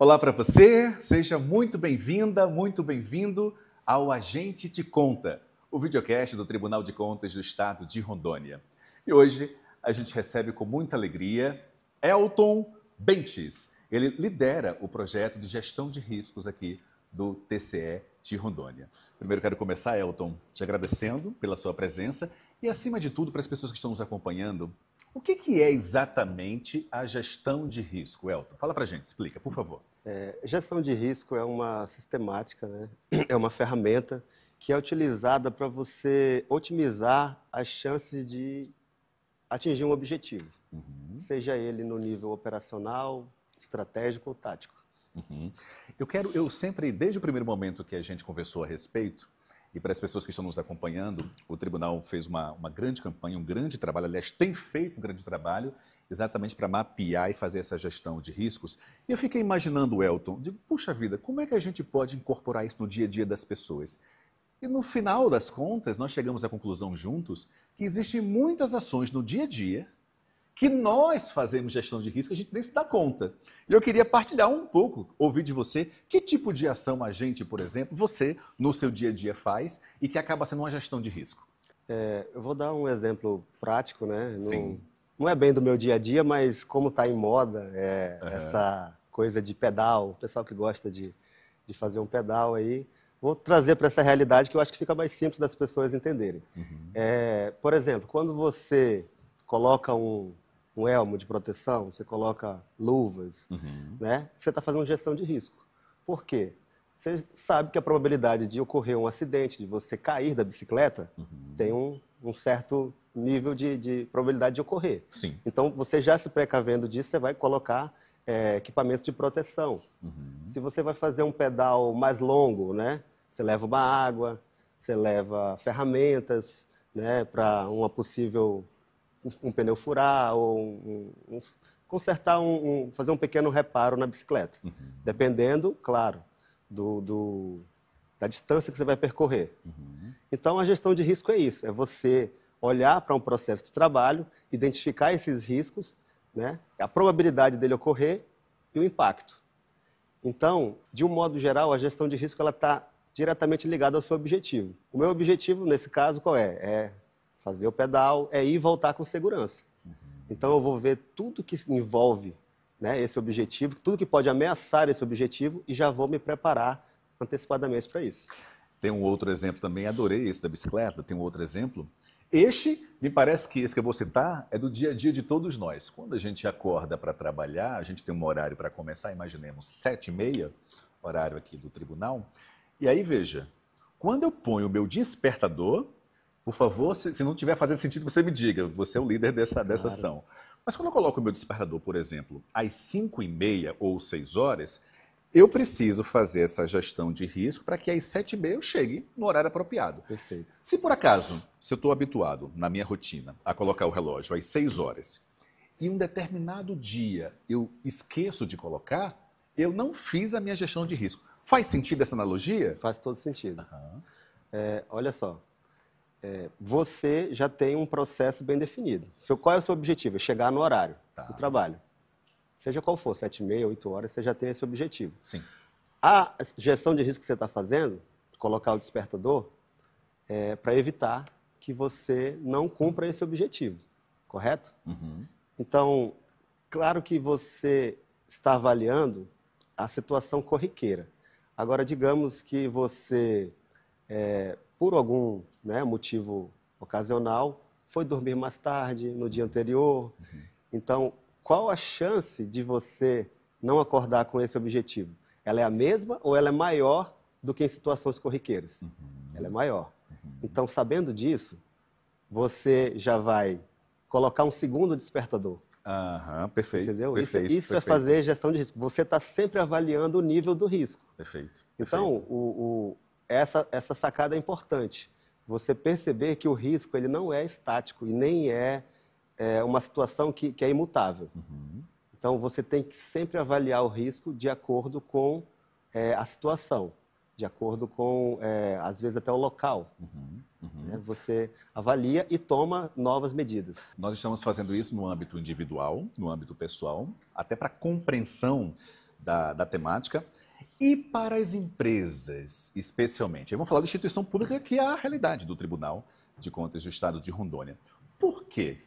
Olá para você, seja muito bem-vinda, muito bem-vindo ao Agente Te Conta, o videocast do Tribunal de Contas do Estado de Rondônia. E hoje a gente recebe com muita alegria Elton Bentes. Ele lidera o projeto de gestão de riscos aqui do TCE de Rondônia. Primeiro quero começar, Elton, te agradecendo pela sua presença e, acima de tudo, para as pessoas que estão nos acompanhando, o que, que é exatamente a gestão de risco, Elton? Fala para gente, explica, por favor. É, gestão de risco é uma sistemática, né? é uma ferramenta que é utilizada para você otimizar as chances de atingir um objetivo, uhum. seja ele no nível operacional, estratégico ou tático. Uhum. Eu quero, eu sempre, desde o primeiro momento que a gente conversou a respeito, e para as pessoas que estão nos acompanhando, o tribunal fez uma, uma grande campanha, um grande trabalho, aliás, tem feito um grande trabalho, exatamente para mapear e fazer essa gestão de riscos. E eu fiquei imaginando, Elton, digo, puxa vida, como é que a gente pode incorporar isso no dia a dia das pessoas? E no final das contas, nós chegamos à conclusão juntos que existem muitas ações no dia a dia que nós fazemos gestão de risco, a gente nem se dá conta. E eu queria partilhar um pouco, ouvir de você, que tipo de ação a gente, por exemplo, você no seu dia a dia faz e que acaba sendo uma gestão de risco. É, eu vou dar um exemplo prático, né? Não, Sim. Não é bem do meu dia a dia, mas como está em moda é, uhum. essa coisa de pedal, o pessoal que gosta de, de fazer um pedal aí, vou trazer para essa realidade que eu acho que fica mais simples das pessoas entenderem. Uhum. É, por exemplo, quando você coloca um, um elmo de proteção, você coloca luvas, uhum. né? Você está fazendo gestão de risco. Por quê? Você sabe que a probabilidade de ocorrer um acidente, de você cair da bicicleta, uhum. tem um, um, certo nível de, de, probabilidade de ocorrer. Sim. Então, você já se precavendo disso, você vai colocar é, equipamentos de proteção. Uhum. Se você vai fazer um pedal mais longo, né? Você leva uma água, você leva ferramentas, né? Para uma possível um, pneu furar ou um, um, consertar um, fazer um pequeno reparo na bicicleta, uhum. dependendo, claro, do, do, da distância que você vai percorrer. Uhum. Então a gestão de risco é isso, é você olhar para um processo de trabalho, identificar esses riscos, né, a probabilidade dele ocorrer e o impacto. Então, de um modo geral, a gestão de risco ela está diretamente ligada ao seu objetivo. O meu objetivo nesse caso qual é? É Fazer o pedal é ir e voltar com segurança. Uhum. Então eu vou ver tudo que envolve né, esse objetivo, tudo que pode ameaçar esse objetivo e já vou me preparar antecipadamente para isso. Tem um outro exemplo também, adorei esse da bicicleta, tem um outro exemplo. Este, me parece que esse que eu vou citar é do dia a dia de todos nós. Quando a gente acorda para trabalhar, a gente tem um horário para começar, imaginemos sete e meia, horário aqui do tribunal. E aí veja, quando eu ponho o meu despertador, por favor, se, se não tiver fazendo sentido, você me diga. Você é o líder dessa, claro. dessa ação. Mas quando eu coloco o meu despertador, por exemplo, às 5 e meia ou 6 horas, eu preciso fazer essa gestão de risco para que às 7 e meia eu chegue no horário apropriado. Perfeito. Se por acaso, se eu estou habituado na minha rotina a colocar o relógio às 6 horas e um determinado dia eu esqueço de colocar, eu não fiz a minha gestão de risco. Faz sentido essa analogia? Faz todo sentido. Uhum. É, olha só, é, você já tem um processo bem definido. Seu, qual é o seu objetivo? É chegar no horário tá. do trabalho. Seja qual for, sete e meia, oito horas, você já tem esse objetivo. Sim. A gestão de risco que você está fazendo, colocar o despertador, é para evitar que você não cumpra esse objetivo, correto? Uhum. Então, claro que você está avaliando a situação corriqueira. Agora, digamos que você é, por algum né, motivo ocasional, foi dormir mais tarde, no dia anterior. Uhum. Então, qual a chance de você não acordar com esse objetivo? Ela é a mesma ou ela é maior do que em situações corriqueiras? Uhum. Ela é maior. Uhum. Então, sabendo disso, você já vai colocar um segundo despertador. Aham, perfeito. Entendeu? Perfeito, isso, isso é perfeito. é fazer gestão de risco. Você está sempre avaliando o nível do risco. Perfeito. Então, perfeito. o essa, essa sacada é importante. Você perceber que o risco ele não é estático e nem é, é uma situação que, que é imutável. Uhum. Então, você tem que sempre avaliar o risco de acordo com é, a situação, de acordo com, é, às vezes, até o local. Uhum. Uhum. Né? Você avalia e toma novas medidas. Nós estamos fazendo isso no âmbito individual, no âmbito pessoal, até para compreensão da, da temática. E para as empresas, especialmente? Vamos falar da instituição pública, que é a realidade do Tribunal de Contas do Estado de Rondônia. Por que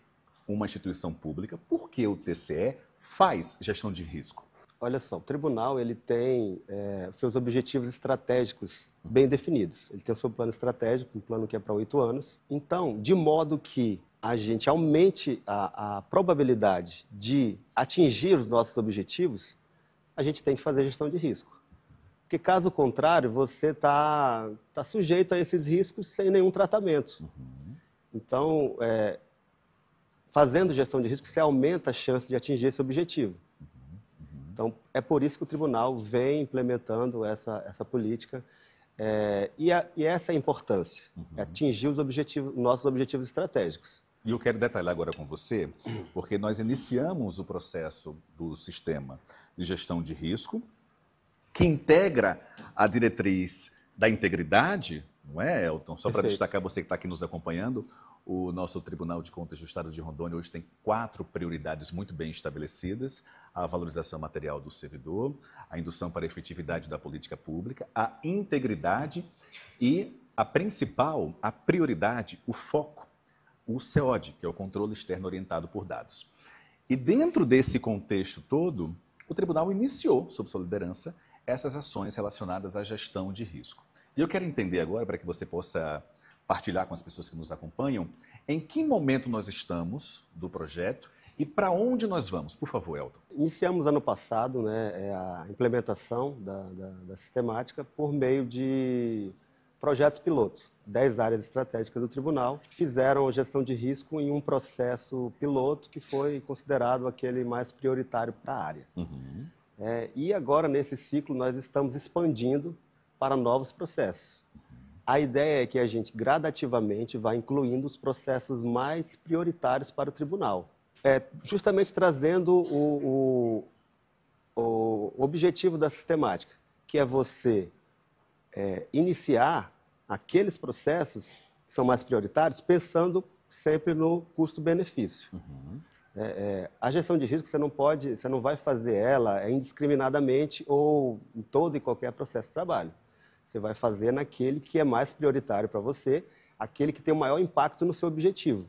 uma instituição pública, por que o TCE faz gestão de risco? Olha só, o tribunal ele tem é, seus objetivos estratégicos bem definidos. Ele tem o seu plano estratégico, um plano que é para oito anos. Então, de modo que a gente aumente a, a probabilidade de atingir os nossos objetivos, a gente tem que fazer gestão de risco. Porque caso contrário, você está tá sujeito a esses riscos sem nenhum tratamento. Uhum. Então, é, fazendo gestão de risco, você aumenta a chance de atingir esse objetivo. Uhum. uhum. Então, é por isso que o tribunal vem implementando essa, essa política. É, e, a, e, essa é a importância, uhum. é atingir os objetivos, nossos objetivos estratégicos. E eu quero detalhar agora com você, porque nós iniciamos o processo do sistema de gestão de risco, que integra a diretriz da integridade, não é, Elton? Só para destacar você que está aqui nos acompanhando, o nosso Tribunal de Contas do Estado de Rondônia hoje tem quatro prioridades muito bem estabelecidas: a valorização material do servidor, a indução para a efetividade da política pública, a integridade e a principal, a prioridade, o foco, o COD, que é o controle externo orientado por dados. E dentro desse contexto todo, o tribunal iniciou, sob sua liderança, essas ações relacionadas à gestão de risco. E eu quero entender agora, para que você possa partilhar com as pessoas que nos acompanham, em que momento nós estamos do projeto e para onde nós vamos? Por favor, Elton. Iniciamos ano passado né, é, a implementação da, da, da sistemática por meio de projetos pilotos. Dez áreas estratégicas do tribunal fizeram gestão de risco em um processo piloto que foi considerado aquele mais prioritário para a área. Uhum. É, e agora, nesse ciclo, nós estamos expandindo para novos processos. A ideia é que a gente gradativamente vá incluindo os processos mais prioritários para o tribunal. É, justamente trazendo o, o, o, objetivo da sistemática, que é você é, iniciar aqueles processos que são mais prioritários, pensando sempre no custo-benefício. Uhum. É, é, a gestão de risco você não pode, você não vai fazer ela é, indiscriminadamente ou em todo e qualquer processo de trabalho. Você vai fazer naquele que é mais prioritário para você, aquele que tem o maior impacto no seu objetivo.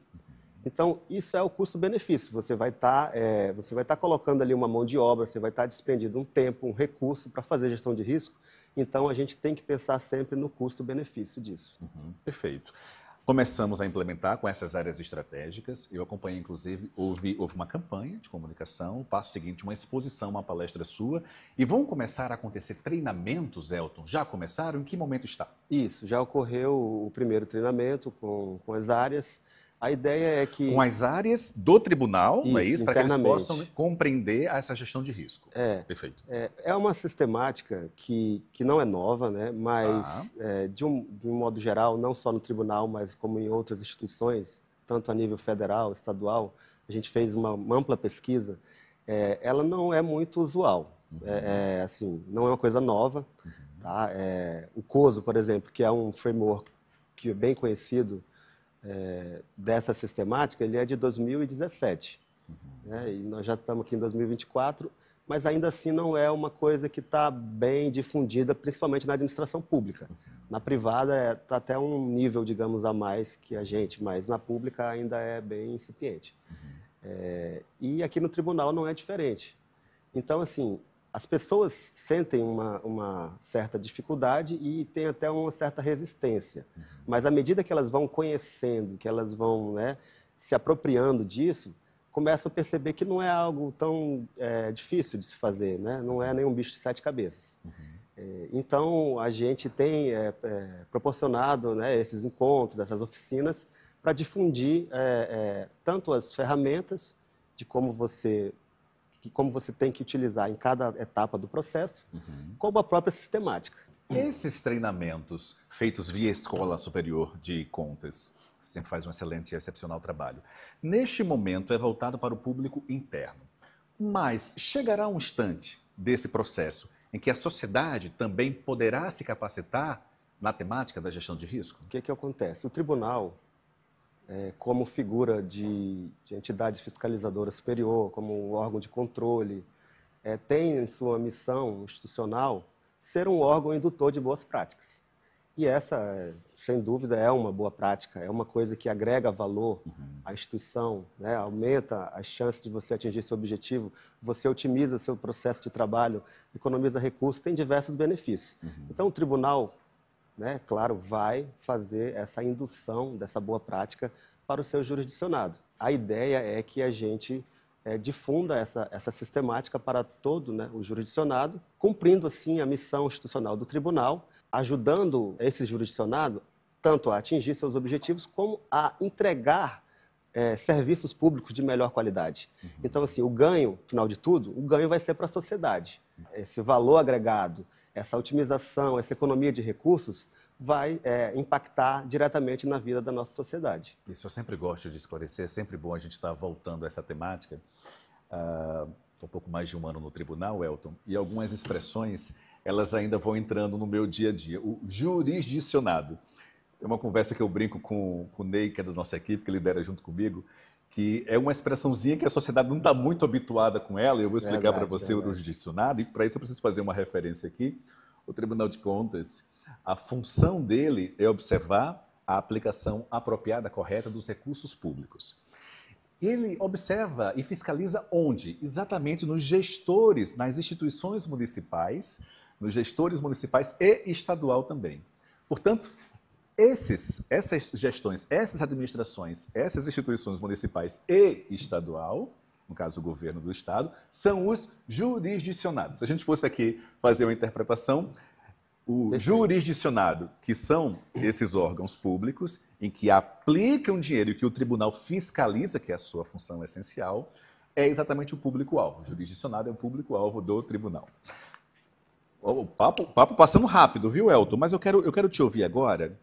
Então isso é o custo-benefício. Você vai estar, tá, é, você vai estar tá colocando ali uma mão de obra, você vai estar tá despendendo um tempo, um recurso para fazer gestão de risco. Então a gente tem que pensar sempre no custo-benefício disso. Uhum, perfeito. Começamos a implementar com essas áreas estratégicas. Eu acompanhei, inclusive, houve, houve uma campanha de comunicação, o passo seguinte, uma exposição, uma palestra sua. E vão começar a acontecer treinamentos, Elton? Já começaram? Em que momento está? Isso, já ocorreu o primeiro treinamento com, com as áreas. A ideia é que. Com as áreas do tribunal, é isso, é isso? Para que eles possam compreender essa gestão de risco. É. Perfeito. É, é uma sistemática que, que não é nova, né? mas, ah. é, de, um, de um modo geral, não só no tribunal, mas como em outras instituições, tanto a nível federal, estadual, a gente fez uma, uma ampla pesquisa. É, ela não é muito usual. Uhum. É, é assim, não é uma coisa nova. Uhum. Tá? É, o COSO, por exemplo, que é um framework que é bem conhecido é, dessa sistemática, ele é de 2017. Uhum. Né? E nós já estamos aqui em 2024, mas ainda assim não é uma coisa que está bem difundida, principalmente na administração pública. Uhum. Na privada está é, tá até um nível, digamos, a mais que a gente, mas na pública ainda é bem incipiente. Uhum. É, e aqui no tribunal não é diferente. Então, assim, as pessoas sentem uma, uma, certa dificuldade e tem até uma certa resistência. Uhum. Mas à medida que elas vão conhecendo, que elas vão né, se apropriando disso, começam a perceber que não é algo tão é, difícil de se fazer, né? não é nenhum bicho de sete cabeças. Uhum. É, então, a gente tem é, é proporcionado né, esses encontros, essas oficinas, para difundir é, é, tanto as ferramentas de como você que como você tem que utilizar em cada etapa do processo, uhum. como a própria sistemática. Esses treinamentos feitos via Escola Superior de Contas, que sempre faz um excelente e excepcional trabalho, neste momento é voltado para o público interno. Mas chegará um instante desse processo em que a sociedade também poderá se capacitar na temática da gestão de risco? O que, é que acontece? O tribunal, é, como figura de, de, entidade fiscalizadora superior, como um órgão de controle, é, tem em sua missão institucional ser um órgão indutor de boas práticas. E essa, sem dúvida, é uma boa prática, é uma coisa que agrega valor uhum. à instituição, né? aumenta as chances de você atingir seu objetivo, você otimiza seu processo de trabalho, economiza recursos, tem diversos benefícios. Uhum. Então, o tribunal né, claro, vai fazer essa indução dessa boa prática para o seu jurisdicionado. A ideia é que a gente é, difunda essa, essa sistemática para todo né, o jurisdicionado, cumprindo assim a missão institucional do tribunal, ajudando esse jurisdicionado tanto a atingir seus objetivos como a entregar é, serviços públicos de melhor qualidade. Uhum. Então, assim, o ganho, afinal de tudo, o ganho vai ser para a sociedade. Esse valor agregado, essa otimização, essa economia de recursos vai é, impactar diretamente na vida da nossa sociedade. Isso eu sempre gosto de esclarecer, é sempre bom a gente estar tá voltando a essa temática. Estou uh, ah, um pouco mais de um ano no tribunal, Elton, e algumas expressões elas ainda vão entrando no meu dia a dia. O jurisdicionado é uma conversa que eu brinco com, com o Ney, que é da nossa equipe, que lidera junto comigo, que é uma expressãozinha que a sociedade não está muito habituada com ela, e eu vou explicar para você verdade. o jurisdicionado e para isso eu preciso fazer uma referência aqui. O Tribunal de Contas, a função dele é observar a aplicação apropriada, correta dos recursos públicos. Ele observa e fiscaliza onde? Exatamente nos gestores, nas instituições municipais, nos gestores municipais e estadual também. Portanto, esses, essas gestões, essas administrações, essas instituições municipais e estadual, no caso o governo do estado, são os jurisdicionados. Se a gente fosse aqui fazer uma interpretação, o jurisdicionado, que são esses órgãos públicos em que aplicam dinheiro e que o tribunal fiscaliza, que é a sua função essencial, é exatamente o público-alvo. O jurisdicionado é o público-alvo do tribunal. O papo, papo passando rápido, viu, Elton? Mas eu quero, eu quero te ouvir agora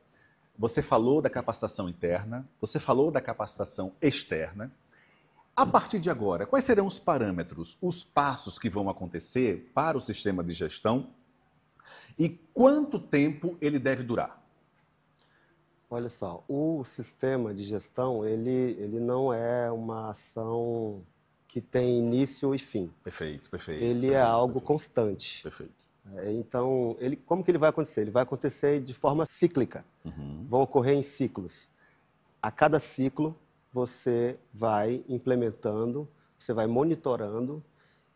você falou da capacitação interna, você falou da capacitação externa. A partir de agora, quais serão os parâmetros, os passos que vão acontecer para o sistema de gestão e quanto tempo ele deve durar? Olha só, o sistema de gestão, ele, ele não é uma ação que tem início e fim. Perfeito, perfeito. Ele é perfeito, é algo perfeito. constante. Perfeito. É, então, ele, como que ele vai acontecer? Ele vai acontecer de forma cíclica. Uhum. Vão ocorrer em ciclos. A cada ciclo, você vai implementando, você vai monitorando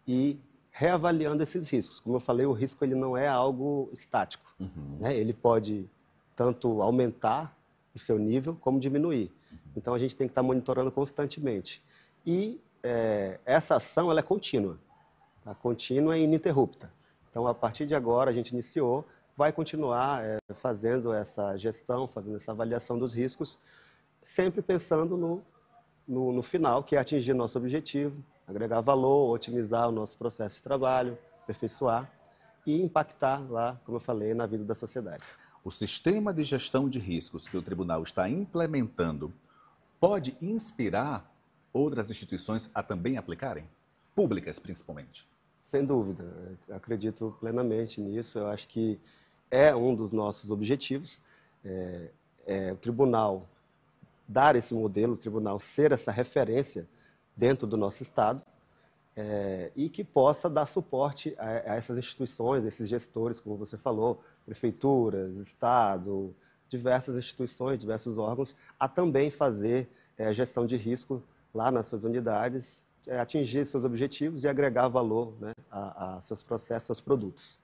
e reavaliando esses riscos. Como eu falei, o risco ele não é algo estático. Uhum. Né? Ele pode tanto aumentar o seu nível como diminuir. Uhum. Então, a gente tem que estar monitorando constantemente. E é, essa ação ela é contínua. Tá? Contínua e ininterrupta. Então, a partir de agora, a gente iniciou, vai continuar é, fazendo essa gestão, fazendo essa avaliação dos riscos, sempre pensando no, no, no final, que é atingir nosso objetivo, agregar valor, otimizar o nosso processo de trabalho, aperfeiçoar e impactar lá, como eu falei, na vida da sociedade. O sistema de gestão de riscos que o tribunal está implementando pode inspirar outras instituições a também aplicarem? Públicas, principalmente. Sem dúvida, acredito plenamente nisso. Eu acho que é um dos nossos objetivos. É, é, o tribunal dar esse modelo, o tribunal ser essa referência dentro do nosso Estado é, e que possa dar suporte a, a, essas instituições, esses gestores, como você falou, prefeituras, Estado, diversas instituições, diversos órgãos, a também fazer é, gestão de risco lá nas suas unidades é, atingir seus objetivos e agregar valor né, a, a seus processos, seus produtos.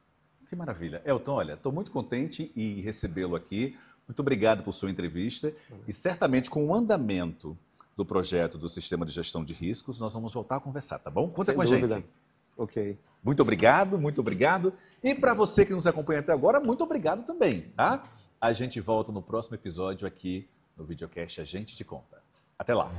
Que maravilha. Elton, olha, estou muito contente em recebê-lo aqui. Muito obrigado por sua entrevista. E certamente, com o andamento do projeto do Sistema de Gestão de Riscos, nós vamos voltar a conversar, tá bom? Conta Sem com dúvida. a gente. Ok. Muito obrigado, muito obrigado. E para você que nos acompanha até agora, muito obrigado também, tá? A gente volta no próximo episódio aqui no videocast A Gente Te Conta. Até lá.